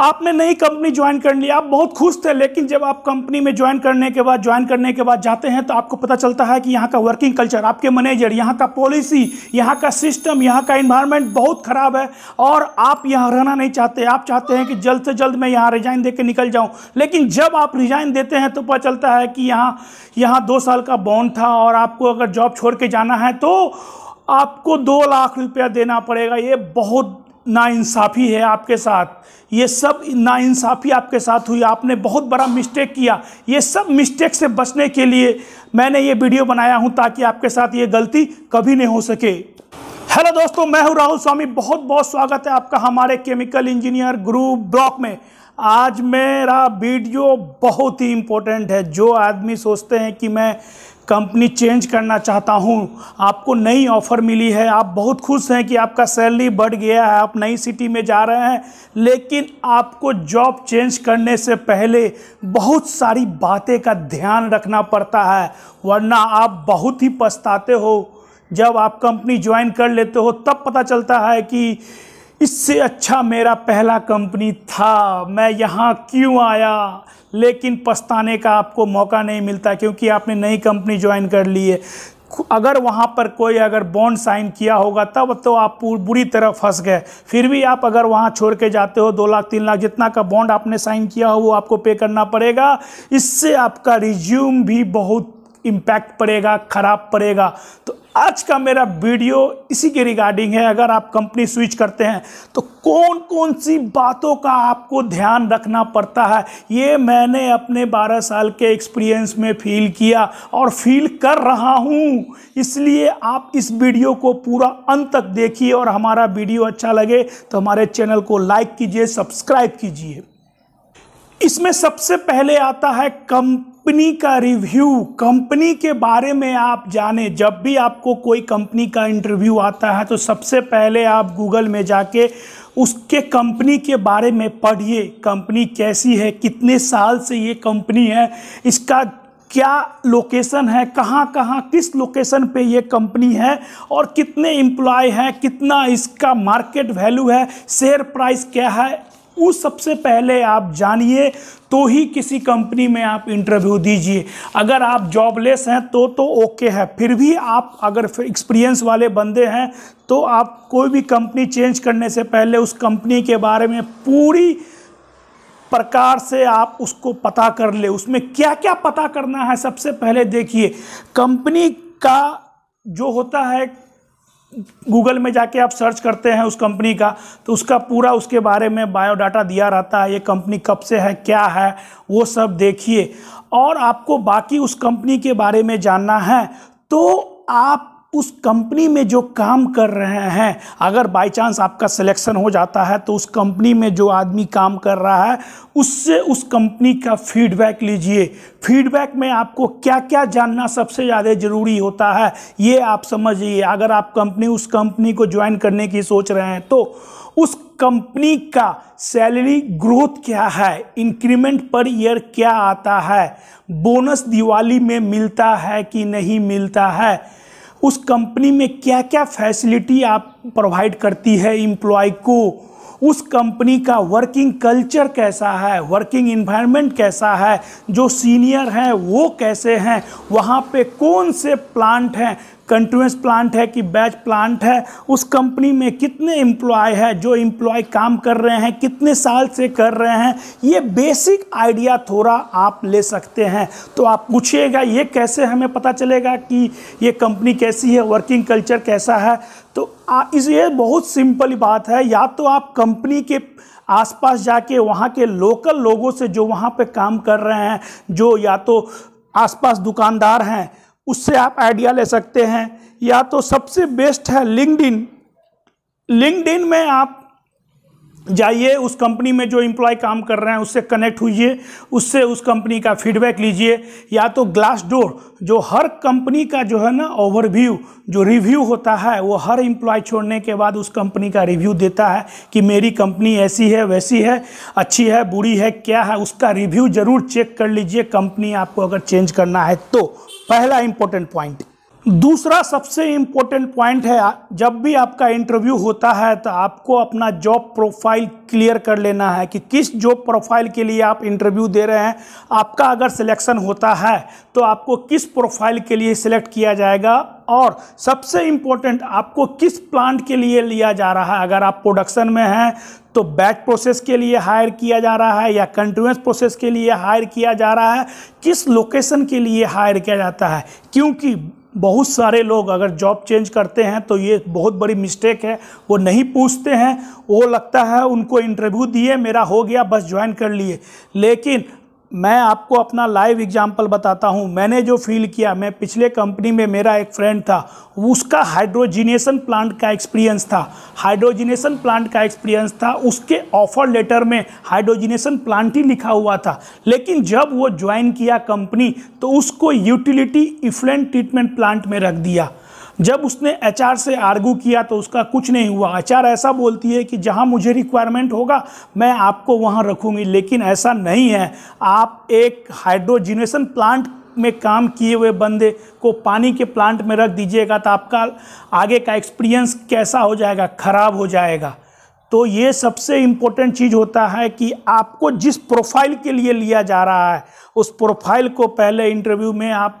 आपने नई company join कर ली आप बहुत खुश थे लेकिन जब आप कंपनी में ज्वाइन करने के बाद ज्वाइन करने के बाद जाते हैं तो आपको पता चलता है कि यहाँ का वर्किंग कल्चर आपके मैनेजर यहाँ का पॉलिसी यहाँ का सिस्टम यहाँ का इन्वायरमेंट बहुत ख़राब है और आप यहाँ रहना नहीं चाहते आप चाहते हैं कि जल्द से जल्द मैं यहाँ रिजाइन दे निकल जाऊँ लेकिन जब आप रिजाइन देते हैं तो पता चलता है कि यहाँ यहाँ दो साल का बॉन्ड था और आपको अगर जॉब छोड़ के जाना है तो आपको दो लाख रुपया देना पड़ेगा ये बहुत नाइंसाफ़ी है आपके साथ ये सब नाइंसाफ़ी आपके साथ हुई आपने बहुत बड़ा मिस्टेक किया ये सब मिस्टेक से बचने के लिए मैंने ये वीडियो बनाया हूँ ताकि आपके साथ ये गलती कभी नहीं हो सके हेलो दोस्तों मैं हूँ राहुल स्वामी बहुत बहुत स्वागत है आपका हमारे केमिकल इंजीनियर गुरु ब्लॉक में आज मेरा वीडियो बहुत ही इम्पोर्टेंट है जो आदमी सोचते हैं कि मैं कंपनी चेंज करना चाहता हूँ आपको नई ऑफ़र मिली है आप बहुत खुश हैं कि आपका सैलरी बढ़ गया है आप नई सिटी में जा रहे हैं लेकिन आपको जॉब चेंज करने से पहले बहुत सारी बातें का ध्यान रखना पड़ता है वरना आप बहुत ही पछताते हो जब आप कंपनी ज्वाइन कर लेते हो तब पता चलता है कि इससे अच्छा मेरा पहला कंपनी था मैं यहाँ क्यों आया लेकिन पछताने का आपको मौका नहीं मिलता क्योंकि आपने नई कंपनी ज्वाइन कर ली है अगर वहाँ पर कोई अगर बॉन्ड साइन किया होगा तब तो आप बुरी तरह फंस गए फिर भी आप अगर वहाँ छोड़ के जाते हो दो लाख तीन लाख जितना का बॉन्ड आपने साइन किया हो वो आपको पे करना पड़ेगा इससे आपका रिज्यूम भी बहुत इम्पैक्ट पड़ेगा ख़राब पड़ेगा तो आज का मेरा वीडियो इसी के रिगार्डिंग है अगर आप कंपनी स्विच करते हैं तो कौन कौन सी बातों का आपको ध्यान रखना पड़ता है ये मैंने अपने 12 साल के एक्सपीरियंस में फील किया और फील कर रहा हूँ इसलिए आप इस वीडियो को पूरा अंत तक देखिए और हमारा वीडियो अच्छा लगे तो हमारे चैनल को लाइक कीजिए सब्सक्राइब कीजिए इसमें सबसे पहले आता है कंपनी का रिव्यू कंपनी के बारे में आप जाने जब भी आपको कोई कंपनी का इंटरव्यू आता है तो सबसे पहले आप गूगल में जाके उसके कंपनी के बारे में पढ़िए कंपनी कैसी है कितने साल से ये कंपनी है इसका क्या लोकेशन है कहाँ कहाँ किस लोकेशन पे ये कंपनी है और कितने एम्प्लॉय हैं कितना इसका मार्केट वैल्यू है शेयर प्राइस क्या है उस सबसे पहले आप जानिए तो ही किसी कंपनी में आप इंटरव्यू दीजिए अगर आप जॉबलेस हैं तो तो ओके है फिर भी आप अगर एक्सपीरियंस वाले बंदे हैं तो आप कोई भी कंपनी चेंज करने से पहले उस कंपनी के बारे में पूरी प्रकार से आप उसको पता कर ले उसमें क्या क्या पता करना है सबसे पहले देखिए कंपनी का जो होता है गूगल में जाके आप सर्च करते हैं उस कंपनी का तो उसका पूरा उसके बारे में बायोडाटा दिया रहता है ये कंपनी कब से है क्या है वो सब देखिए और आपको बाकी उस कंपनी के बारे में जानना है तो आप उस कंपनी में जो काम कर रहे हैं अगर बाय चांस आपका सिलेक्शन हो जाता है तो उस कंपनी में जो आदमी काम कर रहा है उससे उस कंपनी का फीडबैक लीजिए फीडबैक में आपको क्या क्या जानना सबसे ज़्यादा ज़रूरी होता है ये आप समझिए अगर आप कंपनी उस कंपनी को ज्वाइन करने की सोच रहे हैं तो उस कंपनी का सैलरी ग्रोथ क्या है इंक्रीमेंट पर ईयर क्या आता है बोनस दिवाली में मिलता है कि नहीं मिलता है उस कंपनी में क्या क्या फैसिलिटी आप प्रोवाइड करती है इम्प्लॉय को उस कंपनी का वर्किंग कल्चर कैसा है वर्किंग इन्वायरमेंट कैसा है जो सीनियर हैं वो कैसे हैं वहाँ पे कौन से प्लांट हैं कंटिन्यूस प्लांट है कि बैच प्लांट है उस कंपनी में कितने एम्प्लॉय है जो एम्प्लॉय काम कर रहे हैं कितने साल से कर रहे हैं ये बेसिक आइडिया थोड़ा आप ले सकते हैं तो आप पूछिएगा ये कैसे हमें पता चलेगा कि ये कंपनी कैसी है वर्किंग कल्चर कैसा है तो इस ये बहुत सिंपल बात है या तो आप कंपनी के आसपास जाके वहाँ के लोकल लोगों से जो वहाँ पे काम कर रहे हैं जो या तो आसपास दुकानदार हैं उससे आप आइडिया ले सकते हैं या तो सबसे बेस्ट है लिंकड इन लिंकड इन में आप जाइए उस कंपनी में जो इम्प्लॉय काम कर रहे हैं उससे कनेक्ट हुई उससे उस कंपनी का फीडबैक लीजिए या तो ग्लास डोर जो हर कंपनी का जो है ना ओवरव्यू जो रिव्यू होता है वो हर इम्प्लॉय छोड़ने के बाद उस कंपनी का रिव्यू देता है कि मेरी कंपनी ऐसी है वैसी है अच्छी है बुरी है क्या है उसका रिव्यू ज़रूर चेक कर लीजिए कंपनी आपको अगर चेंज करना है तो पहला इंपॉर्टेंट पॉइंट दूसरा सबसे इम्पोर्टेंट पॉइंट है जब भी आपका इंटरव्यू होता है तो आपको अपना जॉब प्रोफाइल क्लियर कर लेना है कि किस जॉब प्रोफाइल के लिए आप इंटरव्यू दे रहे हैं आपका अगर सिलेक्शन होता है तो आपको किस प्रोफाइल के लिए सिलेक्ट किया जाएगा और सबसे इम्पोर्टेंट आपको किस प्लांट के लिए लिया जा रहा है अगर आप प्रोडक्शन में हैं तो बैच प्रोसेस के लिए हायर किया जा रहा है या कंटिन्यूस प्रोसेस के लिए हायर किया जा रहा है किस लोकेशन के लिए हायर किया जाता है क्योंकि बहुत सारे लोग अगर जॉब चेंज करते हैं तो ये बहुत बड़ी मिस्टेक है वो नहीं पूछते हैं वो लगता है उनको इंटरव्यू दिए मेरा हो गया बस ज्वाइन कर लिए लेकिन मैं आपको अपना लाइव एग्जांपल बताता हूँ मैंने जो फील किया मैं पिछले कंपनी में मेरा एक फ्रेंड था उसका हाइड्रोजिनेशन प्लांट का एक्सपीरियंस था हाइड्रोजिनेशन प्लांट का एक्सपीरियंस था उसके ऑफर लेटर में हाइड्रोजिनेशन प्लांट ही लिखा हुआ था लेकिन जब वो ज्वाइन किया कंपनी तो उसको यूटिलिटी इफ्लेंट ट्रीटमेंट प्लांट में रख दिया जब उसने एच से आर्गू किया तो उसका कुछ नहीं हुआ एच ऐसा बोलती है कि जहाँ मुझे रिक्वायरमेंट होगा मैं आपको वहाँ रखूँगी लेकिन ऐसा नहीं है आप एक हाइड्रोजिनेशन प्लांट में काम किए हुए बंदे को पानी के प्लांट में रख दीजिएगा तो आपका आगे का एक्सपीरियंस कैसा हो जाएगा ख़राब हो जाएगा तो ये सबसे इम्पोर्टेंट चीज़ होता है कि आपको जिस प्रोफाइल के लिए लिया जा रहा है उस प्रोफाइल को पहले इंटरव्यू में आप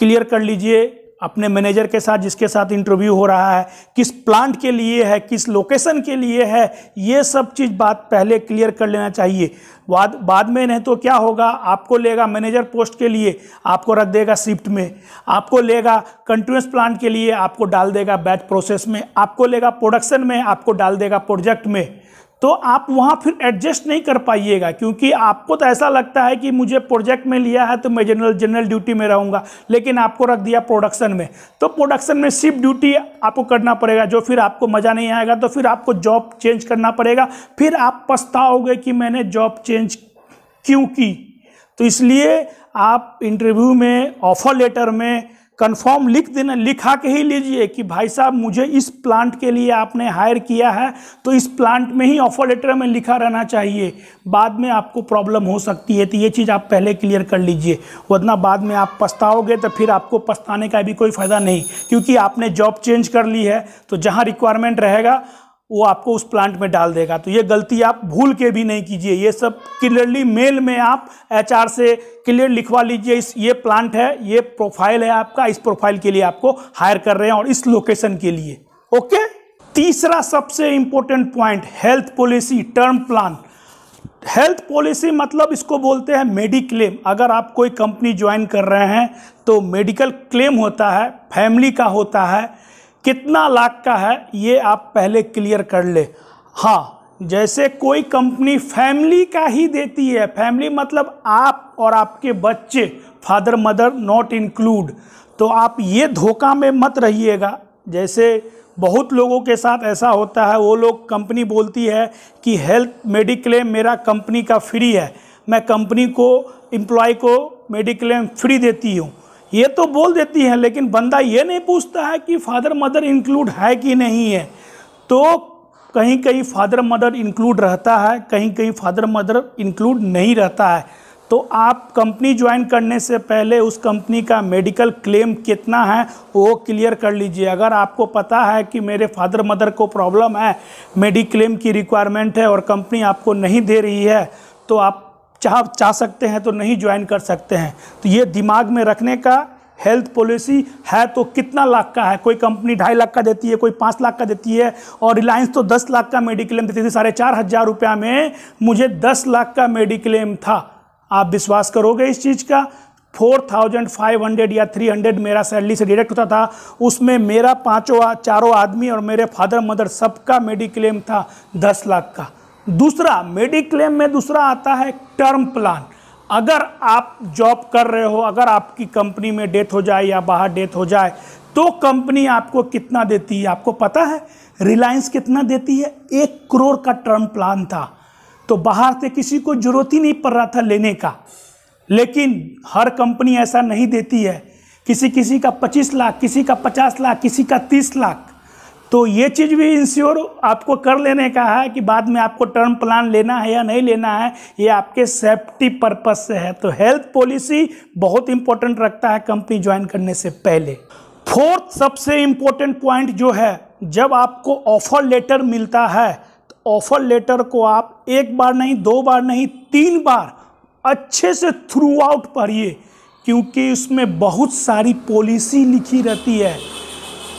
क्लियर कर लीजिए अपने मैनेजर के साथ जिसके साथ इंटरव्यू हो रहा है किस प्लांट के लिए है किस लोकेशन के लिए है ये सब चीज़ बात पहले क्लियर कर लेना चाहिए बाद बाद में नहीं तो क्या होगा आपको लेगा मैनेजर पोस्ट के लिए आपको रख देगा शिफ्ट में आपको लेगा कंटिन्यूस प्लांट के लिए आपको डाल देगा बैच प्रोसेस में आपको लेगा प्रोडक्शन में आपको डाल देगा प्रोजेक्ट में तो आप वहाँ फिर एडजस्ट नहीं कर पाइएगा क्योंकि आपको तो ऐसा लगता है कि मुझे प्रोजेक्ट में लिया है तो मैं जनरल जनरल ड्यूटी में रहूँगा लेकिन आपको रख दिया प्रोडक्शन में तो प्रोडक्शन में सिर्फ ड्यूटी आपको करना पड़ेगा जो फिर आपको मज़ा नहीं आएगा तो फिर आपको जॉब चेंज करना पड़ेगा फिर आप पछताओगे कि मैंने जॉब चेंज क्यों की तो इसलिए आप इंटरव्यू में ऑफर लेटर में कन्फर्म लिख देना लिखा के ही लीजिए कि भाई साहब मुझे इस प्लांट के लिए आपने हायर किया है तो इस प्लांट में ही ऑफर लेटर में लिखा रहना चाहिए बाद में आपको प्रॉब्लम हो सकती है तो ये चीज़ आप पहले क्लियर कर लीजिए वरना बाद में आप पछताओगे तो फिर आपको पछताने का भी कोई फ़ायदा नहीं क्योंकि आपने जॉब चेंज कर ली है तो जहाँ रिक्वायरमेंट रहेगा वो आपको उस प्लांट में डाल देगा तो ये गलती आप भूल के भी नहीं कीजिए ये सब क्लियरली मेल में आप एचआर से क्लियर लिखवा लीजिए इस ये प्लांट है ये प्रोफाइल है आपका इस प्रोफाइल के लिए आपको हायर कर रहे हैं और इस लोकेशन के लिए ओके तीसरा सबसे important point health policy term plan health policy मतलब इसको बोलते हैं मेडिक्लेम अगर आप कोई कंपनी ज्वाइन कर रहे हैं तो मेडिकल क्लेम होता है फैमिली का होता है कितना लाख का है ये आप पहले क्लियर कर ले हाँ जैसे कोई कंपनी फैमिली का ही देती है फैमिली मतलब आप और आपके बच्चे फादर मदर नॉट इंक्लूड तो आप ये धोखा में मत रहिएगा जैसे बहुत लोगों के साथ ऐसा होता है वो लोग कंपनी बोलती है कि हेल्थ मेडिक्लेम मेरा कंपनी का फ्री है मैं कंपनी को एम्प्लॉय को मेडिक्लेम फ्री देती हूँ ये तो बोल देती है लेकिन बंदा ये नहीं पूछता है कि फादर मदर इंक्लूड है कि नहीं है तो कहीं कहीं फादर मदर इंक्लूड रहता है कहीं कहीं फादर मदर इंक्लूड नहीं रहता है तो आप कंपनी ज्वाइन करने से पहले उस कंपनी का मेडिकल क्लेम कितना है वो क्लियर कर लीजिए अगर आपको पता है कि मेरे फादर मदर को प्रॉब्लम है मेडिक्लेम की रिक्वायरमेंट है और कंपनी आपको नहीं दे रही है तो आप चाह चाह सकते हैं तो नहीं ज्वाइन कर सकते हैं तो ये दिमाग में रखने का हेल्थ पॉलिसी है तो कितना लाख का है कोई कंपनी ढाई लाख का देती है कोई पाँच लाख का देती है और रिलायंस तो दस लाख का मेडिक्लेम देती थी साढ़े चार हज़ार रुपया में मुझे दस लाख का मेडिक्लेम था आप विश्वास करोगे इस चीज़ का फोर थाउजेंड फाइव हंड्रेड या थ्री हंड्रेड मेरा सैलरी से डिडक्ट होता था उसमें मेरा पाँचों चारों आदमी और मेरे फादर मदर सबका मेडिक्लेम था दस लाख का दूसरा मेडिक्लेम में दूसरा आता है टर्म प्लान अगर आप जॉब कर रहे हो अगर आपकी कंपनी में डेथ हो जाए या बाहर डेथ हो जाए तो कंपनी आपको कितना देती है आपको पता है रिलायंस कितना देती है एक करोड़ का टर्म प्लान था तो बाहर से किसी को जरूरत ही नहीं पड़ रहा था लेने का लेकिन हर कंपनी ऐसा नहीं देती है किसी किसी का 25 लाख किसी का 50 लाख किसी का 30 लाख तो ये चीज़ भी इंश्योर आपको कर लेने का है कि बाद में आपको टर्म प्लान लेना है या नहीं लेना है ये आपके सेफ्टी पर्पज से है तो हेल्थ पॉलिसी बहुत इंपॉर्टेंट रखता है कंपनी ज्वाइन करने से पहले फोर्थ सबसे इम्पोर्टेंट पॉइंट जो है जब आपको ऑफर लेटर मिलता है तो ऑफर लेटर को आप एक बार नहीं दो बार नहीं तीन बार अच्छे से थ्रू आउट पढ़िए क्योंकि उसमें बहुत सारी पॉलिसी लिखी रहती है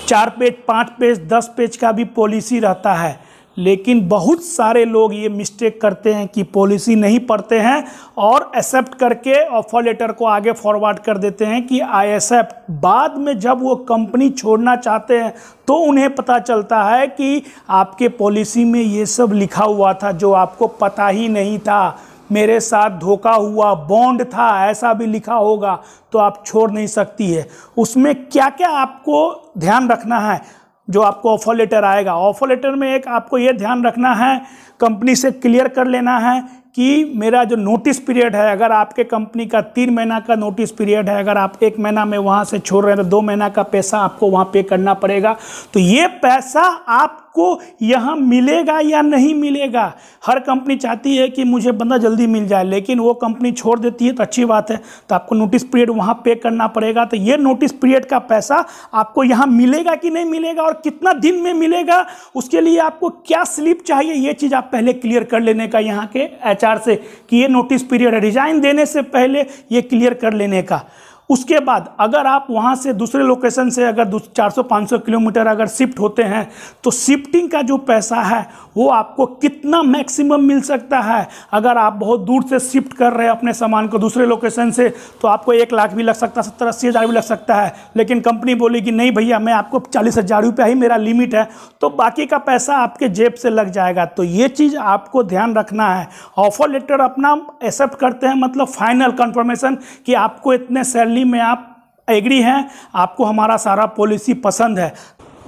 चार पेज पाँच पेज दस पेज का भी पॉलिसी रहता है लेकिन बहुत सारे लोग ये मिस्टेक करते हैं कि पॉलिसी नहीं पढ़ते हैं और एक्सेप्ट करके ऑफर लेटर को आगे फॉरवर्ड कर देते हैं कि आई एक्सेप्ट बाद में जब वो कंपनी छोड़ना चाहते हैं तो उन्हें पता चलता है कि आपके पॉलिसी में ये सब लिखा हुआ था जो आपको पता ही नहीं था मेरे साथ धोखा हुआ बॉन्ड था ऐसा भी लिखा होगा तो आप छोड़ नहीं सकती है उसमें क्या क्या आपको ध्यान रखना है जो आपको ऑफर लेटर आएगा ऑफर लेटर में एक आपको ये ध्यान रखना है कंपनी से क्लियर कर लेना है कि मेरा जो नोटिस पीरियड है अगर आपके कंपनी का तीन महीना का नोटिस पीरियड है अगर आप एक महीना में वहाँ से छोड़ रहे हैं तो दो महीना का पैसा आपको वहाँ पे करना पड़ेगा तो ये पैसा आप आपको यहाँ मिलेगा या नहीं मिलेगा हर कंपनी चाहती है कि मुझे बंदा जल्दी मिल जाए लेकिन वो कंपनी छोड़ देती है तो अच्छी बात है तो आपको नोटिस पीरियड वहाँ पे करना पड़ेगा तो ये नोटिस पीरियड का पैसा आपको यहाँ मिलेगा कि नहीं मिलेगा और कितना दिन में मिलेगा उसके लिए आपको क्या स्लिप चाहिए ये चीज़ आप पहले क्लियर कर लेने का यहाँ के एच से कि ये नोटिस पीरियड रिजाइन देने से पहले ये क्लियर कर लेने का उसके बाद अगर आप वहाँ से दूसरे लोकेशन से अगर 400-500 किलोमीटर अगर शिफ्ट होते हैं तो शिफ्टिंग का जो पैसा है वो आपको कितना मैक्सिमम मिल सकता है अगर आप बहुत दूर से शिफ्ट कर रहे हैं अपने सामान को दूसरे लोकेशन से तो आपको एक लाख भी लग सकता है सत्तर अस्सी हज़ार भी लग सकता है लेकिन कंपनी बोली कि नहीं भैया मैं आपको चालीस हज़ार रुपया ही मेरा लिमिट है तो बाकी का पैसा आपके जेब से लग जाएगा तो ये चीज़ आपको ध्यान रखना है ऑफर लेटर अपना एक्सेप्ट करते हैं मतलब फाइनल कन्फर्मेशन कि आपको इतने सैलरी फैमिली में आप एग्री हैं आपको हमारा सारा पॉलिसी पसंद है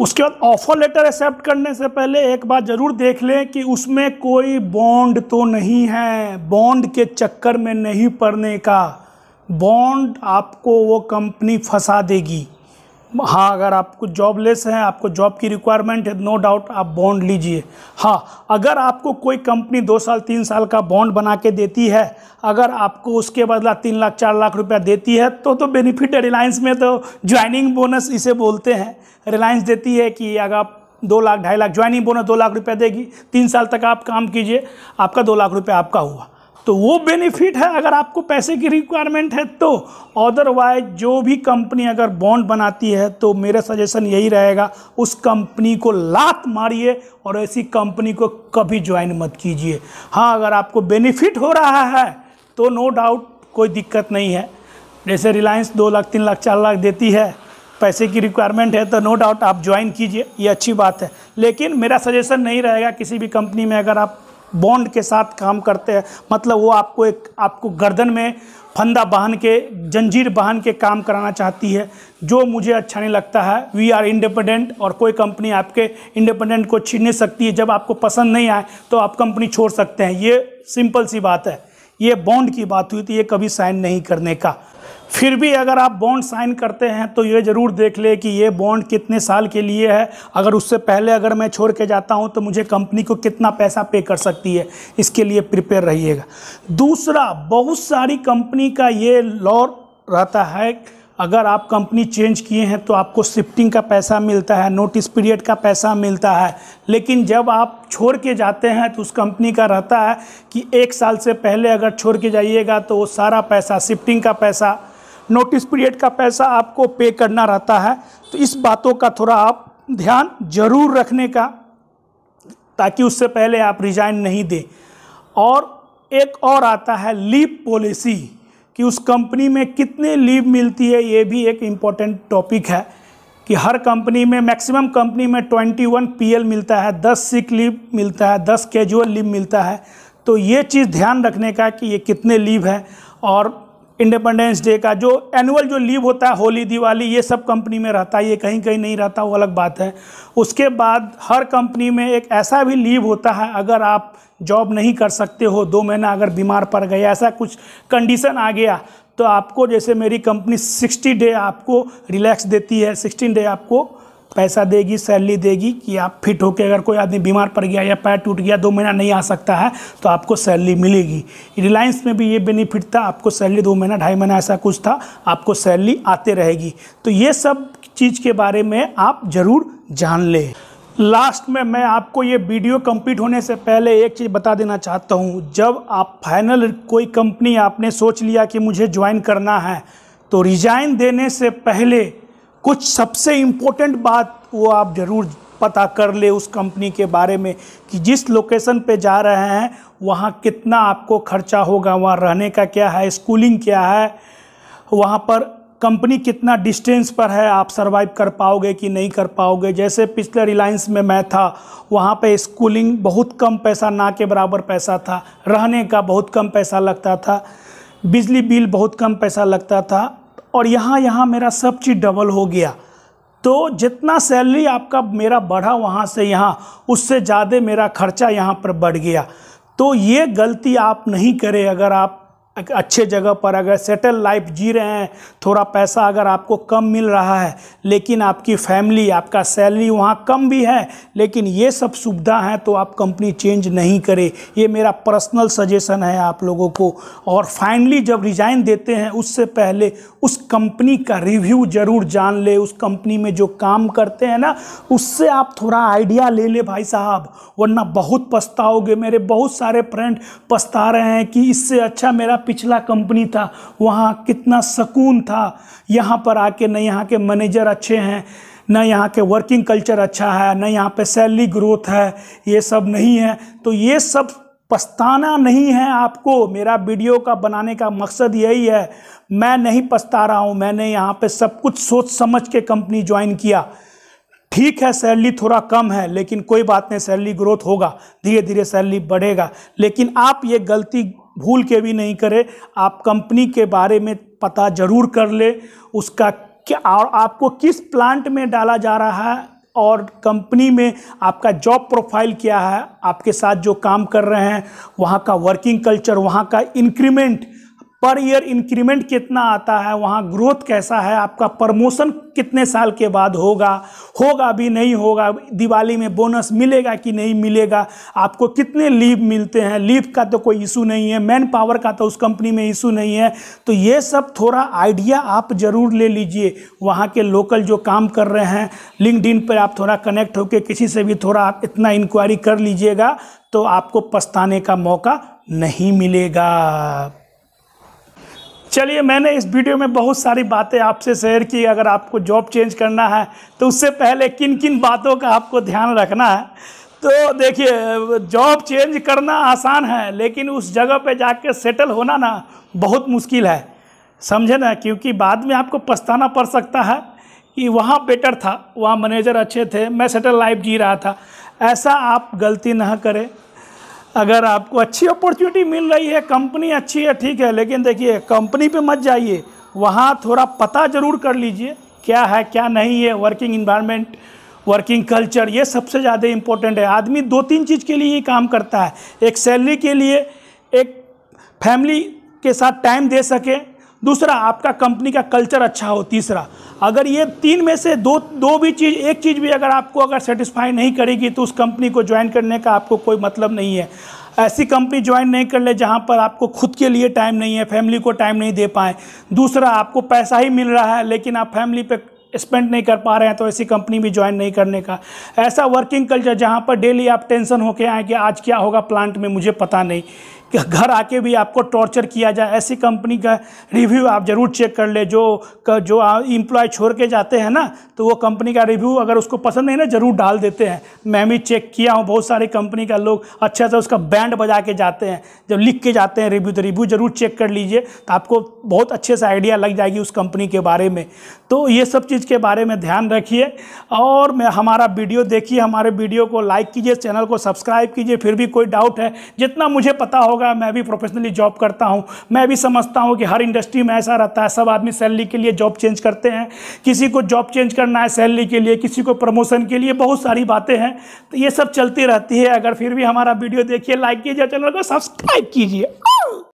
उसके बाद ऑफर लेटर एक्सेप्ट करने से पहले एक बार ज़रूर देख लें कि उसमें कोई बॉन्ड तो नहीं है बॉन्ड के चक्कर में नहीं पड़ने का बॉन्ड आपको वो कंपनी फंसा देगी हाँ अगर आप कुछ जॉबलेस हैं आपको जॉब की रिक्वायरमेंट है नो डाउट आप बॉन्ड लीजिए हाँ अगर आपको कोई कंपनी दो साल तीन साल का बॉन्ड बना के देती है अगर आपको उसके बदला तीन लाख चार लाख रुपया देती है तो तो बेनिफिट है रिलायंस में तो ज्वाइनिंग बोनस इसे बोलते हैं रिलायंस देती है कि अगर आप दो लाख ढाई लाख ज्वाइनिंग बोनस दो लाख रुपया देगी तीन साल तक आप काम कीजिए आपका दो लाख रुपया आपका हुआ तो वो बेनिफिट है अगर आपको पैसे की रिक्वायरमेंट है तो अदरवाइज जो भी कंपनी अगर बॉन्ड बनाती है तो मेरा सजेशन यही रहेगा उस कंपनी को लात मारिए और ऐसी कंपनी को कभी ज्वाइन मत कीजिए हाँ अगर आपको बेनिफिट हो रहा है तो नो डाउट कोई दिक्कत नहीं है जैसे रिलायंस दो लाख तीन लाख चार लाख देती है पैसे की रिक्वायरमेंट है तो नो डाउट आप ज्वाइन कीजिए ये अच्छी बात है लेकिन मेरा सजेशन नहीं रहेगा किसी भी कंपनी में अगर आप बॉन्ड के साथ काम करते हैं मतलब वो आपको एक आपको गर्दन में फंदा बहन के जंजीर बहन के काम कराना चाहती है जो मुझे अच्छा नहीं लगता है वी आर इंडिपेंडेंट और कोई कंपनी आपके इंडिपेंडेंट को नहीं सकती है जब आपको पसंद नहीं आए तो आप कंपनी छोड़ सकते हैं ये सिंपल सी बात है ये बॉन्ड की बात हुई थी ये कभी साइन नहीं करने का फिर भी अगर आप बॉन्ड साइन करते हैं तो ये ज़रूर देख ले कि ये बॉन्ड कितने साल के लिए है अगर उससे पहले अगर मैं छोड़ के जाता हूँ तो मुझे कंपनी को कितना पैसा पे कर सकती है इसके लिए प्रिपेयर रहिएगा दूसरा बहुत सारी कंपनी का ये लॉ रहता है अगर आप कंपनी चेंज किए हैं तो आपको शिफ्टिंग का पैसा मिलता है नोटिस पीरियड का पैसा मिलता है लेकिन जब आप छोड़ के जाते हैं तो उस कंपनी का रहता है कि एक साल से पहले अगर छोड़ के जाइएगा तो वो सारा पैसा शिफ्टिंग का पैसा नोटिस पीरियड का पैसा आपको पे करना रहता है तो इस बातों का थोड़ा आप ध्यान जरूर रखने का ताकि उससे पहले आप रिज़ाइन नहीं दें और एक और आता है लीव पॉलिसी कि उस कंपनी में कितने लीव मिलती है ये भी एक इम्पॉर्टेंट टॉपिक है कि हर कंपनी में मैक्सिमम कंपनी में 21 पीएल मिलता है 10 सिक लीव मिलता है 10 कैजुअल लीव मिलता है तो ये चीज़ ध्यान रखने का कि ये कितने लीव है और इंडिपेंडेंस डे का जो एनुअल जो लीव होता है होली दिवाली ये सब कंपनी में रहता है ये कहीं कहीं नहीं रहता वो अलग बात है उसके बाद हर कंपनी में एक ऐसा भी लीव होता है अगर आप जॉब नहीं कर सकते हो दो महीना अगर बीमार पड़ गए ऐसा कुछ कंडीशन आ गया तो आपको जैसे मेरी कंपनी सिक्सटी डे आपको रिलैक्स देती है सिक्सटीन डे आपको पैसा देगी सैलरी देगी कि आप फिट होकर अगर कोई आदमी बीमार पड़ गया या पैर टूट गया दो महीना नहीं आ सकता है तो आपको सैलरी मिलेगी रिलायंस में भी ये बेनिफिट था आपको सैलरी दो महीना ढाई महीना ऐसा कुछ था आपको सैलरी आते रहेगी तो ये सब चीज़ के बारे में आप ज़रूर जान लें लास्ट में मैं आपको ये वीडियो कंप्लीट होने से पहले एक चीज़ बता देना चाहता हूँ जब आप फाइनल कोई कंपनी आपने सोच लिया कि मुझे ज्वाइन करना है तो रिज़ाइन देने से पहले कुछ सबसे इम्पोर्टेंट बात वो आप ज़रूर पता कर ले उस कंपनी के बारे में कि जिस लोकेशन पे जा रहे हैं वहाँ कितना आपको खर्चा होगा वहाँ रहने का क्या है स्कूलिंग क्या है वहाँ पर कंपनी कितना डिस्टेंस पर है आप सरवाइव कर पाओगे कि नहीं कर पाओगे जैसे पिछले रिलायंस में मैं था वहाँ पे स्कूलिंग बहुत कम पैसा ना के बराबर पैसा था रहने का बहुत कम पैसा लगता था बिजली बिल बहुत कम पैसा लगता था और यहाँ यहाँ मेरा सब चीज़ डबल हो गया तो जितना सैलरी आपका मेरा बढ़ा वहाँ से यहाँ उससे ज़्यादा मेरा खर्चा यहाँ पर बढ़ गया तो ये गलती आप नहीं करें अगर आप अच्छे जगह पर अगर सेटल लाइफ जी रहे हैं थोड़ा पैसा अगर आपको कम मिल रहा है लेकिन आपकी फैमिली आपका सैलरी वहाँ कम भी है लेकिन ये सब सुविधा हैं तो आप कंपनी चेंज नहीं करें ये मेरा पर्सनल सजेशन है आप लोगों को और फाइनली जब रिज़ाइन देते हैं उससे पहले उस कंपनी का रिव्यू ज़रूर जान ले उस कंपनी में जो काम करते हैं ना उससे आप थोड़ा आइडिया ले ले भाई साहब वरना बहुत पछताओगे मेरे बहुत सारे फ्रेंड पछता रहे हैं कि इससे अच्छा मेरा पिछला कंपनी था वहाँ कितना सुकून था यहाँ पर आके न यहाँ के मैनेजर अच्छे हैं न यहाँ के वर्किंग कल्चर अच्छा है न यहाँ पे सैलरी ग्रोथ है ये सब नहीं है तो ये सब पछताना नहीं है आपको मेरा वीडियो का बनाने का मकसद यही है मैं नहीं पछता रहा हूँ मैंने यहाँ पे सब कुछ सोच समझ के कंपनी ज्वाइन किया ठीक है सैलरी थोड़ा कम है लेकिन कोई बात नहीं सैलरी ग्रोथ होगा धीरे धीरे सैलरी बढ़ेगा लेकिन आप ये गलती भूल के भी नहीं करें आप कंपनी के बारे में पता ज़रूर कर ले उसका क्या और आपको किस प्लांट में डाला जा रहा है और कंपनी में आपका जॉब प्रोफाइल क्या है आपके साथ जो काम कर रहे हैं वहाँ का वर्किंग कल्चर वहाँ का इंक्रीमेंट पर ईयर इंक्रीमेंट कितना आता है वहाँ ग्रोथ कैसा है आपका प्रमोशन कितने साल के बाद होगा होगा भी नहीं होगा दिवाली में बोनस मिलेगा कि नहीं मिलेगा आपको कितने लीव मिलते हैं लीव का तो कोई इशू नहीं है मैन पावर का तो उस कंपनी में इशू नहीं है तो ये सब थोड़ा आइडिया आप ज़रूर ले लीजिए वहाँ के लोकल जो काम कर रहे हैं लिंकड पर आप थोड़ा कनेक्ट होकर किसी से भी थोड़ा आप इतना इंक्वायरी कर लीजिएगा तो आपको पछताने का मौका नहीं मिलेगा चलिए मैंने इस वीडियो में बहुत सारी बातें आपसे शेयर की अगर आपको जॉब चेंज करना है तो उससे पहले किन किन बातों का आपको ध्यान रखना है तो देखिए जॉब चेंज करना आसान है लेकिन उस जगह पे जाके सेटल होना ना बहुत मुश्किल है समझे ना क्योंकि बाद में आपको पछताना पड़ सकता है कि वहाँ बेटर था वहाँ मैनेजर अच्छे थे मैं सेटल लाइफ जी रहा था ऐसा आप गलती ना करें अगर आपको अच्छी अपॉर्चुनिटी मिल रही है कंपनी अच्छी है ठीक है लेकिन देखिए कंपनी पे मत जाइए वहाँ थोड़ा पता ज़रूर कर लीजिए क्या है क्या नहीं है वर्किंग इन्वायरमेंट वर्किंग कल्चर ये सबसे ज़्यादा इम्पोर्टेंट है आदमी दो तीन चीज़ के लिए ही काम करता है एक सैलरी के लिए एक फैमिली के साथ टाइम दे सके दूसरा आपका कंपनी का कल्चर अच्छा हो तीसरा अगर ये तीन में से दो दो भी चीज़ एक चीज़ भी अगर आपको अगर सेटिस्फाई नहीं करेगी तो उस कंपनी को ज्वाइन करने का आपको कोई मतलब नहीं है ऐसी कंपनी ज्वाइन नहीं कर ले जहाँ पर आपको खुद के लिए टाइम नहीं है फैमिली को टाइम नहीं दे पाएँ दूसरा आपको पैसा ही मिल रहा है लेकिन आप फैमिली पर स्पेंड नहीं कर पा रहे हैं तो ऐसी कंपनी भी ज्वाइन नहीं करने का ऐसा वर्किंग कल्चर जहाँ पर डेली आप टेंशन होके आए कि आज क्या होगा प्लांट में मुझे पता नहीं घर आके भी आपको टॉर्चर किया जाए ऐसी कंपनी का रिव्यू आप ज़रूर चेक कर ले जो जो इम्प्लॉय छोड़ के जाते हैं ना तो वो कंपनी का रिव्यू अगर उसको पसंद नहीं ना ज़रूर डाल देते हैं मैं भी चेक किया हूँ बहुत सारी कंपनी का लोग अच्छा से उसका बैंड बजा के जाते हैं जब लिख के जाते हैं रिव्यू तो रिव्यू ज़रूर चेक कर लीजिए तो आपको बहुत अच्छे से आइडिया लग जाएगी उस कंपनी के बारे में तो ये सब चीज़ के बारे में ध्यान रखिए और मैं हमारा वीडियो देखिए हमारे वीडियो को लाइक कीजिए चैनल को सब्सक्राइब कीजिए फिर भी कोई डाउट है जितना मुझे पता होगा होगा मैं भी प्रोफेशनली जॉब करता हूँ मैं भी समझता हूँ कि हर इंडस्ट्री में ऐसा रहता है सब आदमी सैलरी के लिए जॉब चेंज करते हैं किसी को जॉब चेंज करना है सैलरी के लिए किसी को प्रमोशन के लिए बहुत सारी बातें हैं तो ये सब चलती रहती है अगर फिर भी हमारा वीडियो देखिए लाइक कीजिए चैनल को सब्सक्राइब कीजिए